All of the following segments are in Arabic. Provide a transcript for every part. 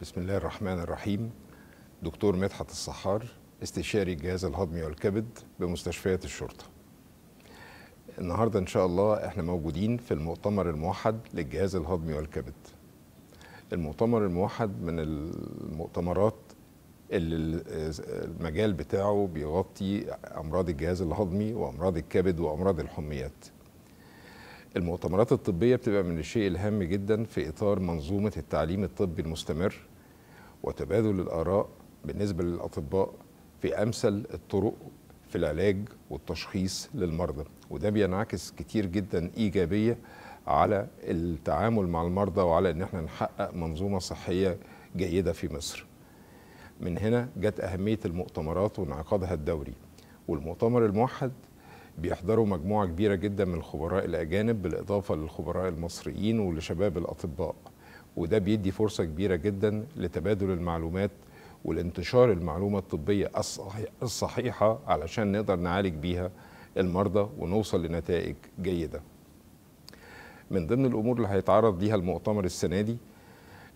بسم الله الرحمن الرحيم دكتور مدحت الصحار استشاري الجهاز الهضمي والكبد بمستشفيات الشرطة النهاردة إن شاء الله إحنا موجودين في المؤتمر الموحد للجهاز الهضمي والكبد المؤتمر الموحد من المؤتمرات اللي المجال بتاعه بيغطي أمراض الجهاز الهضمي وأمراض الكبد وأمراض الحميات المؤتمرات الطبية بتبقى من الشيء الهام جدا في إطار منظومة التعليم الطبي المستمر وتبادل الآراء بالنسبة للأطباء في أمثل الطرق في العلاج والتشخيص للمرضى وده بينعكس كتير جدا إيجابية على التعامل مع المرضى وعلى ان احنا نحقق منظومه صحيه جيده في مصر. من هنا جت اهميه المؤتمرات وانعقادها الدوري والمؤتمر الموحد بيحضروا مجموعه كبيره جدا من الخبراء الاجانب بالاضافه للخبراء المصريين ولشباب الاطباء وده بيدي فرصه كبيره جدا لتبادل المعلومات والانتشار المعلومه الطبيه الصحيحه علشان نقدر نعالج بيها المرضى ونوصل لنتائج جيده. من ضمن الامور اللي هيتعرض ليها المؤتمر السنه دي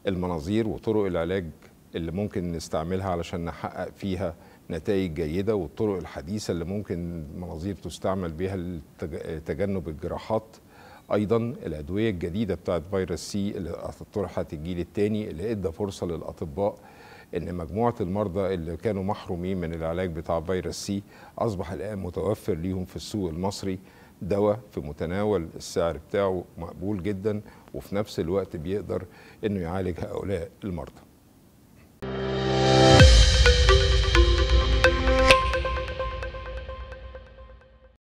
المناظير وطرق العلاج اللي ممكن نستعملها علشان نحقق فيها نتائج جيده والطرق الحديثه اللي ممكن مناظير تستعمل بها لتجنب الجراحات ايضا الادويه الجديده بتاعت فيروس سي اللي طرحت الجيل الثاني اللي ادى فرصه للاطباء ان مجموعه المرضى اللي كانوا محرومين من العلاج بتاع فيروس سي اصبح الان متوفر ليهم في السوق المصري دواء في متناول السعر بتاعه مقبول جدا وفي نفس الوقت بيقدر انه يعالج هؤلاء المرضى